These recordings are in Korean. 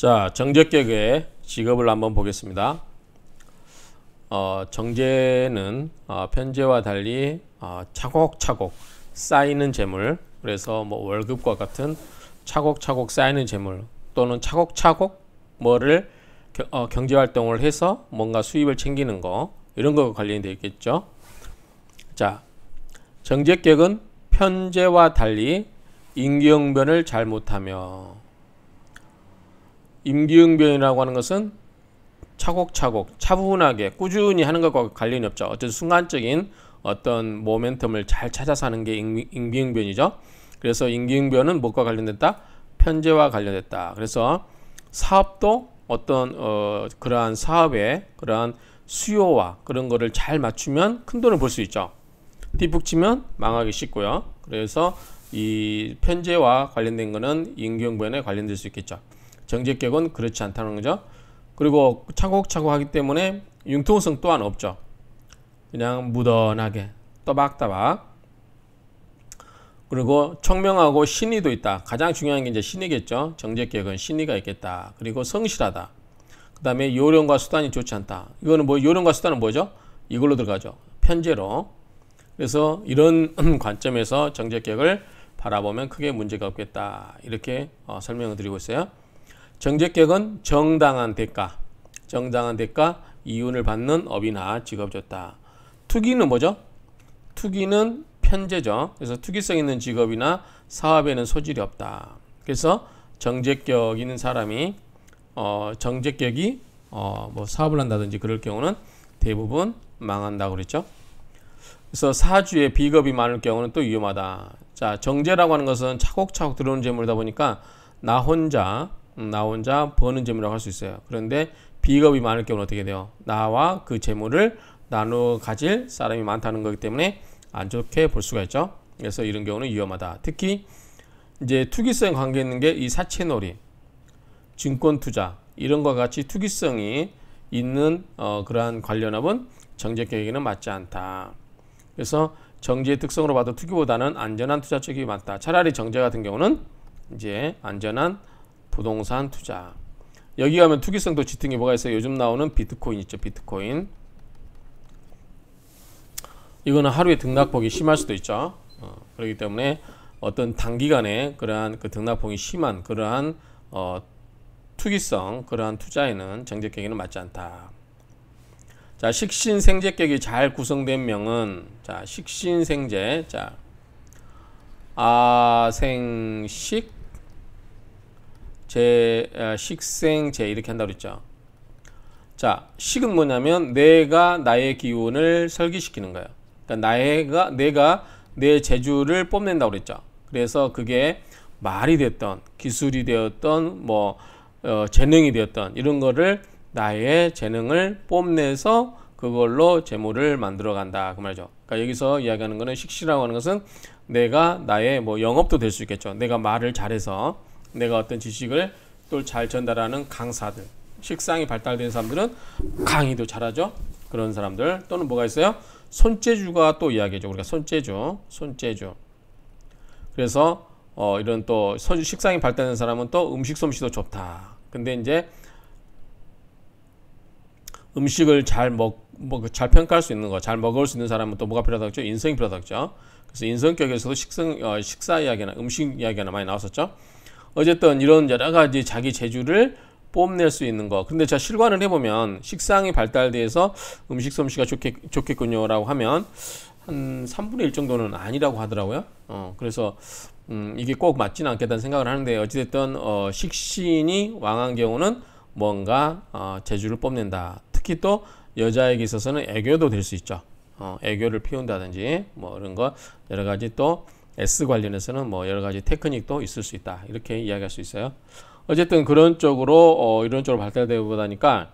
자, 정제격의 직업을 한번 보겠습니다. 어, 정제는 어, 편제와 달리 어, 차곡차곡 쌓이는 재물, 그래서 뭐 월급과 같은 차곡차곡 쌓이는 재물 또는 차곡차곡 뭐를 어, 경제활동을 해서 뭔가 수입을 챙기는 거 이런 거관련 되어 있겠죠. 자, 정제격은 편제와 달리 인기응변을 잘못하며 임기응변이라고 하는 것은 차곡차곡 차분하게 꾸준히 하는 것과 관련이 없죠. 어쨌든 순간적인 어떤 모멘텀을 잘 찾아서 하는 게 임기응변이죠. 그래서 임기응변은 무과 관련됐다? 편제와 관련됐다. 그래서 사업도 어떤 어, 그러한 사업의 그러한 수요와 그런 거를 잘 맞추면 큰 돈을 벌 수 있죠. 뒷북 치면 망하기 쉽고요. 그래서 이 편제와 관련된 거는 임기응변에 관련될 수 있겠죠. 정제격은 그렇지 않다는 거죠. 그리고 차곡차곡 하기 때문에 융통성 또한 없죠. 그냥 무던하게 또박또박 그리고 청명하고 신의도 있다. 가장 중요한 게 이제 신의겠죠. 정제격은 신의가 있겠다. 그리고 성실하다. 그 다음에 요령과 수단이 좋지 않다. 이거는 뭐 요령과 수단은 뭐죠? 이걸로 들어가죠. 편제로. 그래서 이런 관점에서 정제격을 바라보면 크게 문제가 없겠다. 이렇게 어, 설명을 드리고 있어요. 정제격은 정당한 대가, 정당한 대가 이윤을 받는 업이나 직업이었다. 투기는 뭐죠? 투기는 편제죠. 그래서 투기성 있는 직업이나 사업에는 소질이 없다. 그래서 정제격 있는 사람이 어, 정제격이 어, 뭐 사업을 한다든지 그럴 경우는 대부분 망한다 그랬죠. 그래서 사주에 비겁이 많을 경우는 또 위험하다. 자, 정제라고 하는 것은 차곡차곡 들어오는 재물이다 보니까 나 혼자 음, 나 혼자 버는 재물이라고 할 수 있어요. 그런데 비겁이 많을 경우는 어떻게 돼요? 나와 그 재물을 나누어 가질 사람이 많다는 거기 때문에 안 좋게 볼 수가 있죠. 그래서 이런 경우는 위험하다. 특히 이제 투기성 관계 있는 게 이 사채놀이, 증권 투자 이런 것 같이 투기성이 있는 어, 그러한 관련업은 정제계획에는 맞지 않다. 그래서 정제의 특성으로 봐도 투기보다는 안전한 투자 쪽이 맞다. 차라리 정제 같은 경우는 이제 안전한 부동산 투자 여기 가면 투기성도 짙은 게 뭐가 있어요? 요즘 나오는 비트코인 있죠 비트코인 이거는 하루에 등락폭이 심할 수도 있죠 어, 그렇기 때문에 어떤 단기간에 그러한 그 등락폭이 심한 그러한 어, 투기성 그러한 투자에는 정제격에는 맞지 않다 자 식신 생제격이 잘 구성된 명은 자 식신 생제 자 아생식 제 아, 식생 제 이렇게 한다고 그랬죠. 자, 식은 뭐냐면 내가 나의 기운을 설기시키는 거예요. 그러니까 나의가 내가 내 재주를 뽐낸다고 그랬죠. 그래서 그게 말이 됐던 기술이 되었던 뭐 어, 재능이 되었던 이런 거를 나의 재능을 뽐내서 그걸로 재물을 만들어 간다 그 말이죠. 그러니까 여기서 이야기하는 거는 식시라고 하는 것은 내가 나의 뭐 영업도 될 수 있겠죠. 내가 말을 잘해서 내가 어떤 지식을 또 잘 전달하는 강사들 식상이 발달된 사람들은 강의도 잘하죠 그런 사람들 또는 뭐가 있어요 손재주가 또 이야기죠 우리가 손재주 손재주 그래서 어, 이런 또 식상이 발달된 사람은 또 음식 솜씨도 좋다 근데 이제 음식을 잘 먹, 뭐, 그 잘 평가할 수 있는 거, 잘 먹을 수 있는 사람은 또 뭐가 필요하다죠? 인성이 필요하다죠. 그래서 인성격에서도 식성, 어, 식사 이야기나 음식 이야기나 많이 나왔었죠. 어쨌든 이런 여러 가지 자기 재주를 뽐낼 수 있는 거. 근데 자 실관을 해보면 식상이 발달돼서 음식 솜씨가 좋겠, 좋겠군요라고 하면 한 3분의 1 정도는 아니라고 하더라고요. 어, 그래서 음, 이게 꼭 맞지는 않겠다는 생각을 하는데 어찌됐든 어, 식신이 왕한 경우는 뭔가 어, 재주를 뽐낸다. 특히 또 여자에게 있어서는 애교도 될 수 있죠. 어, 애교를 피운다든지 뭐 이런 거 여러 가지 또 S 관련해서는 뭐 여러 가지 테크닉도 있을 수 있다. 이렇게 이야기할 수 있어요. 어쨌든 그런 쪽으로 어, 이런 쪽으로 발달되어 보다니까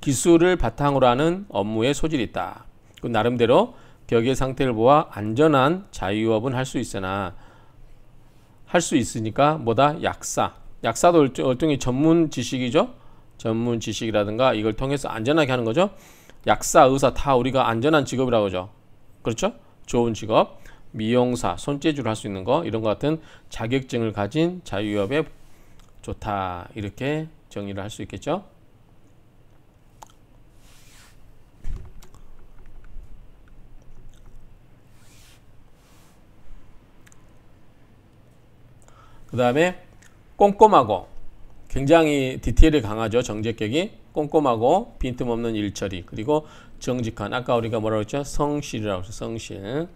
기술을 바탕으로 하는 업무의 소질이 있다. 그 나름대로 벽의 상태를 보아 안전한 자유업은 할 수 있으나 할 수 있으니까 뭐다 약사. 약사도 일종의 전문 지식이죠. 전문 지식이라든가 이걸 통해서 안전하게 하는 거죠. 약사, 의사 다 우리가 안전한 직업이라고 하죠 그렇죠? 좋은 직업. 미용사, 손재주를 할 수 있는 거 이런 것 같은 자격증을 가진 자유업에 좋다 이렇게 정의를 할 수 있겠죠. 그 다음에 꼼꼼하고 굉장히 디테일이 강하죠. 정제격이 꼼꼼하고 빈틈없는 일처리 그리고 정직한 아까 우리가 뭐라고 했죠? 성실이라고 했죠. 성실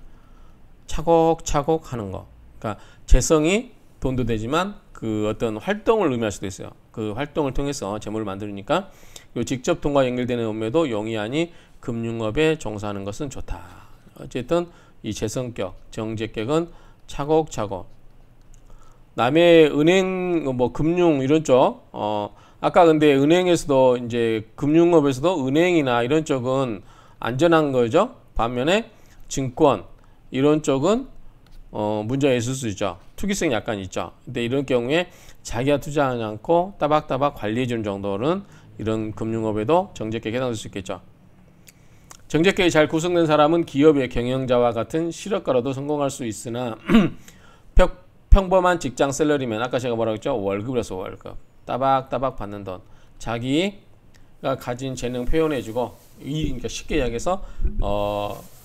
차곡차곡 하는 거. 그러니까 재성이 돈도 되지만 그 어떤 활동을 의미할 수도 있어요. 그 활동을 통해서 재물을 만드니까 직접 돈과 연결되는 업무에도 용이하니 금융업에 종사하는 것은 좋다. 어쨌든 이 재성격, 정제격은 차곡차곡 남의 은행 뭐 금융 이런 쪽 어, 아까 근데 은행에서도 이제 금융업에서도 은행이나 이런 쪽은 안전한 거죠. 반면에 증권 이런 쪽은 어, 문제가 있을 수 있죠. 투기성이 약간 있죠. 근데 이런 경우에 자기가 투자하지 않고 따박따박 관리해 주는 정도는 이런 금융업에도 정제계획에 해당될 수 있겠죠. 정제계획이 잘 구성된 사람은 기업의 경영자와 같은 실업가로도 성공할 수 있으나 평범한 직장 셀러리면 아까 제가 뭐라고 했죠? 월급이라서 월급. 따박따박 받는 돈. 자기가 가진 재능 표현해주고 이 그러니까 쉽게 이야기해서 어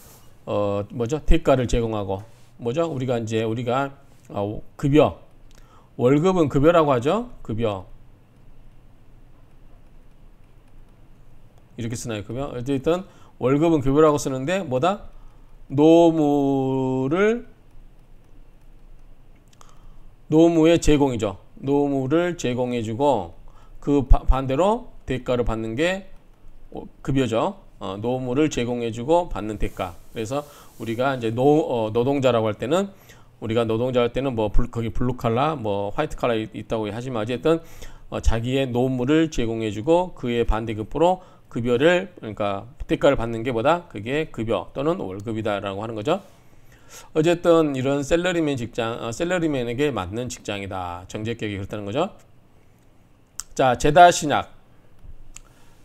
어 뭐죠 대가를 제공하고 뭐죠 우리가 이제 우리가 어, 급여 월급은 급여라고 하죠 급여 이렇게 쓰나요 급여 어쨌든 월급은 급여라고 쓰는데 뭐다 노무를 노무의 제공이죠 노무를 제공해주고 그 바, 반대로 대가를 받는 게 어, 급여죠 어, 노무를 제공해주고 받는 대가 그래서 우리가 이제 노, 어, 노동자라고 할 때는 우리가 노동자 할 때는 뭐 거기 블루 칼라 뭐 화이트 칼라 있다고 하지만 어쨌든 어, 자기의 노무를 제공해주고 그의 반대급부로 급여를 그러니까 대가를 받는 게보다 그게 급여 또는 월급이다라고 하는 거죠. 어쨌든 이런 셀러리맨 직장 어, 셀러리맨에게 맞는 직장이다. 정제격이 그렇다는 거죠. 자 제다 신약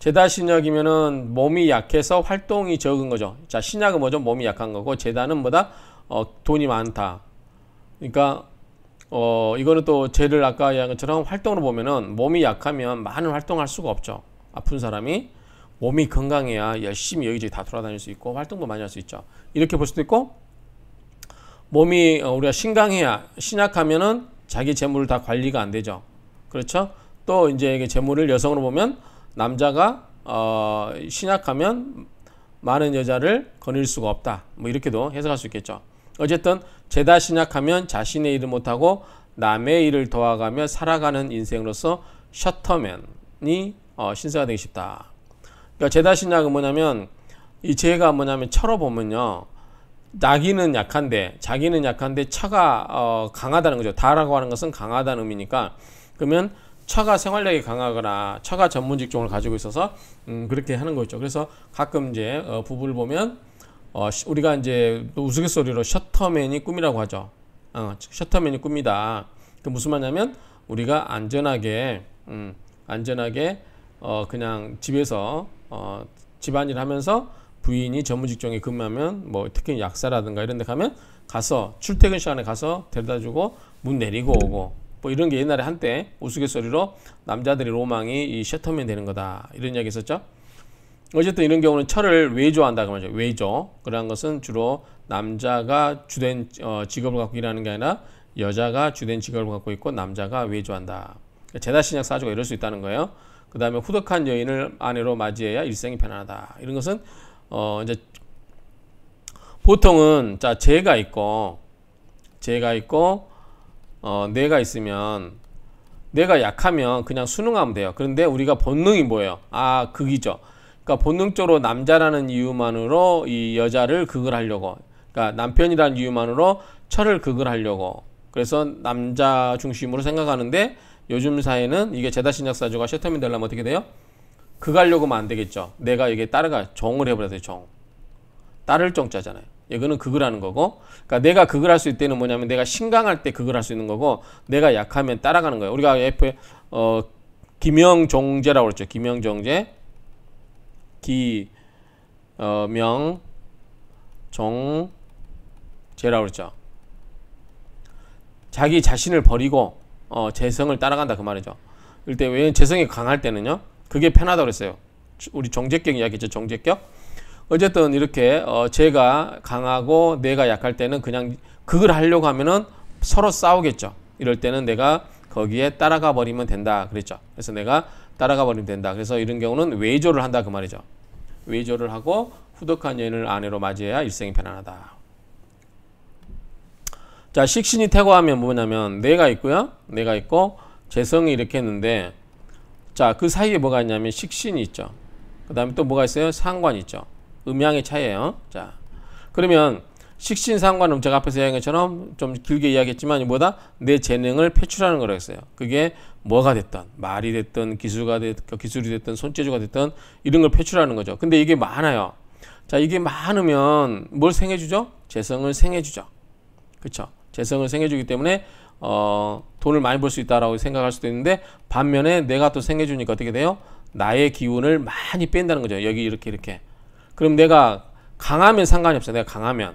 제다 신약이면은 몸이 약해서 활동이 적은 거죠. 자, 신약은 뭐죠? 몸이 약한 거고 제다는 뭐다? 어, 돈이 많다. 그러니까 어, 이거는 또 죄를 아까 얘기한 것처럼 활동으로 보면은 몸이 약하면 많은 활동할 수가 없죠. 아픈 사람이 몸이 건강해야 열심히 여기저기 다 돌아다닐 수 있고 활동도 많이 할 수 있죠. 이렇게 볼 수도 있고 몸이 어, 우리가 신강해야 신약하면은 자기 재물을 다 관리가 안 되죠. 그렇죠? 또 이제 재물을 여성으로 보면 남자가 어, 신약하면 많은 여자를 거닐 수가 없다. 뭐 이렇게도 해석할 수 있겠죠. 어쨌든 죄다 신약하면 자신의 일을 못하고 남의 일을 도와가며 살아가는 인생으로서 셔터맨이 어, 신세가 되기 쉽다. 그러니까 죄다 신약은 뭐냐면 이 죄가 뭐냐면 철어 보면요. 낙기는 약한데 자기는 약한데 차가 어, 강하다는 거죠. 다라고 하는 것은 강하다는 의미니까 그러면 처가 생활력이 강하거나 처가 전문 직종을 가지고 있어서 음, 그렇게 하는 거죠. 그래서 가끔 이제 어, 부부를 보면 어, 우리가 이제 우스갯소리로 셔터맨이 꿈이라고 하죠. 어, 셔터맨이 꿈이다. 그 무슨 말이냐면 우리가 안전하게 음, 안전하게 어, 그냥 집에서 어, 집안일 하면서 부인이 전문 직종에 근무하면 뭐 특히 약사라든가 이런 데 가면 가서 출퇴근 시간에 가서 데려다 주고 문 내리고 오고 뭐 이런 게 옛날에 한때 우스갯소리로 남자들의 로망이 이 셔터맨 되는 거다 이런 이야기 있었죠. 어쨌든 이런 경우는 철을 외조한다고 그 말이죠. 외조. 그러한 것은 주로 남자가 주된 어, 직업을 갖고 일하는 게 아니라 여자가 주된 직업을 갖고 있고 남자가 외조한다. 그러니까 제다신약 사주가 이럴 수 있다는 거예요. 그 다음에 후덕한 여인을 아내로 맞이해야 일생이 편안하다. 이런 것은 어 이제 보통은 자 재가 있고 재가 있고 어, 뇌가 있으면 뇌가 약하면 그냥 수능하면 돼요. 그런데 우리가 본능이 뭐예요? 아, 극이죠. 그러니까 본능적으로 남자라는 이유만으로 이 여자를 극을 하려고 그러니까 남편이라는 이유만으로 철을 극을 하려고 그래서 남자 중심으로 생각하는데 요즘 사회는 이게 제다신약사주가 셔터민 되려면 어떻게 돼요? 극하려고 하면 안 되겠죠. 내가 이게 따르가 정을 해버려야 돼, 요 정. 따를 정자잖아요. 이거는 극을하는 거고 그러니까 내가 극을 할 수 있을 때는 뭐냐면 내가 신강할 때 극을 할 수 있는 거고 내가 약하면 따라가는 거예요 우리가 F 어 기명종제라고 그랬죠 기명종제 기명종제라고 어, 그랬죠 자기 자신을 버리고 어 재성을 따라간다 그 말이죠 일때 왜 재성이 강할 때는요 그게 편하다고 그랬어요 우리 종제격 이야기죠 종제격 어쨌든 이렇게 어 제가 강하고 내가 약할 때는 그냥 그걸 하려고 하면은 서로 싸우겠죠. 이럴 때는 내가 거기에 따라가 버리면 된다 그랬죠. 그래서 내가 따라가 버리면 된다. 그래서 이런 경우는 외조를 한다 그 말이죠. 외조를 하고 후덕한 여인을 아내로 맞이해야 일생이 편안하다. 자, 식신이 태고하면 뭐냐면 내가 있고요. 내가 있고 재성이 이렇게 했는데 자, 그 사이에 뭐가 있냐면 식신이 있죠. 그다음에 또 뭐가 있어요? 상관이 있죠. 음향의 차이예요. 자, 그러면 식신상관 음 제가 앞에서 이야기한 것처럼 좀 길게 이야기했지만 뭐다? 내 재능을 표출하는 거라고 했어요. 그게 뭐가 됐든 말이 됐든 기술가 됐든 그 기술이 됐든 손재주가 됐든 이런 걸 표출하는 거죠. 근데 이게 많아요. 자, 이게 많으면 뭘 생해주죠? 재성을 생해주죠. 그렇죠? 재성을 생해주기 때문에 어, 돈을 많이 벌 수 있다라고 생각할 수도 있는데 반면에 내가 또 생해주니까 어떻게 돼요? 나의 기운을 많이 뺀다는 거죠. 여기 이렇게 이렇게. 그럼 내가 강하면 상관이 없어. 내가 강하면.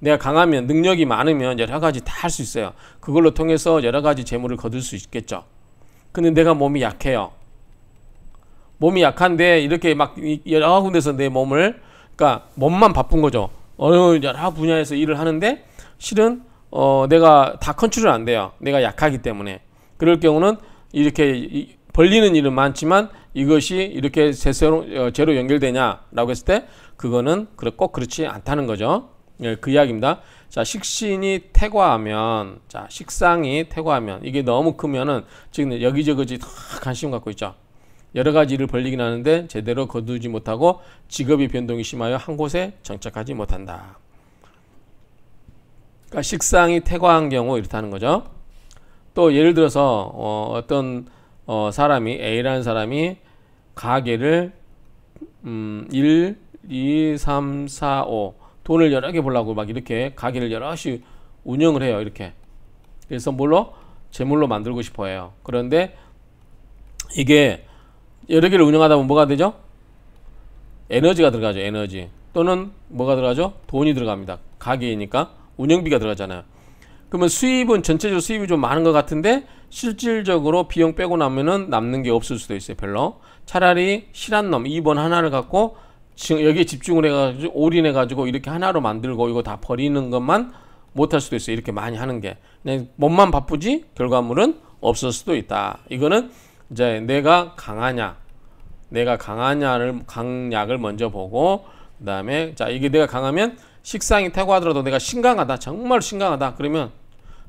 내가 강하면 능력이 많으면 여러 가지 다 할 수 있어요. 그걸로 통해서 여러 가지 재물을 거둘 수 있겠죠. 근데 내가 몸이 약해요. 몸이 약한데 이렇게 막 여러 군데서 내 몸을 그러니까 몸만 바쁜 거죠. 어느 여러 분야에서 일을 하는데 실은 어 내가 다 컨트롤 안 돼요. 내가 약하기 때문에. 그럴 경우는 이렇게 벌리는 일은 많지만 이것이 이렇게 제로, 어, 제로 연결되냐라고 했을 때 그거는 꼭 그렇지 않다는 거죠. 예, 그 이야기입니다. 자, 식신이 태과하면, 자, 식상이 태과하면, 이게 너무 크면은 지금 여기저기 다 관심 갖고 있죠. 여러 가지 일을 벌리긴 하는데 제대로 거두지 못하고 직업이 변동이 심하여 한 곳에 정착하지 못한다. 그러니까 식상이 태과한 경우 이렇다는 거죠. 또 예를 들어서 어, 떤 어, 사람이 A라는 사람이 가게를 음, 1, 2, 3, 4, 5 돈을 여러 개 벌라고 막 이렇게 가게를 여럿이 운영을 해요. 이렇게. 그래서 뭘로? 재물로 만들고 싶어 해요. 그런데 이게 여러 개를 운영하다 보면 뭐가 되죠? 에너지가 들어가죠. 에너지. 또는 뭐가 들어가죠? 돈이 들어갑니다. 가게이니까 운영비가 들어가잖아요. 그러면 수입은 전체적으로 수입이 좀 많은 것 같은데 실질적으로 비용 빼고 나면은 남는 게 없을 수도 있어요. 별로. 차라리 실한 놈 2번 하나를 갖고 지금 여기에 집중을 해가지고 올인해가지고 이렇게 하나로 만들고 이거 다 버리는 것만 못할 수도 있어요. 이렇게 많이 하는 게. 몸만 바쁘지 결과물은 없을 수도 있다. 이거는 이제 내가 강하냐, 내가 강하냐를 강약을 먼저 보고 그 다음에 자 이게 내가 강하면 식상이 태고하더라도 내가 신강하다 정말 신강하다 그러면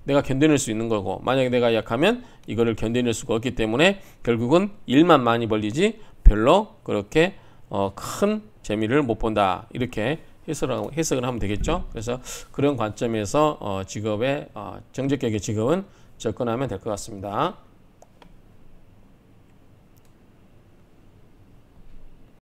내가 견뎌낼 수 있는 거고 만약에 내가 약하면 이거를 견뎌낼 수가 없기 때문에 결국은 일만 많이 벌리지 별로 그렇게 어, 큰 재미를 못 본다 이렇게 해석을, 해석을 하면 되겠죠 그래서 그런 관점에서 어, 직업의 어, 정적격의 직업은 접근하면 될 것 같습니다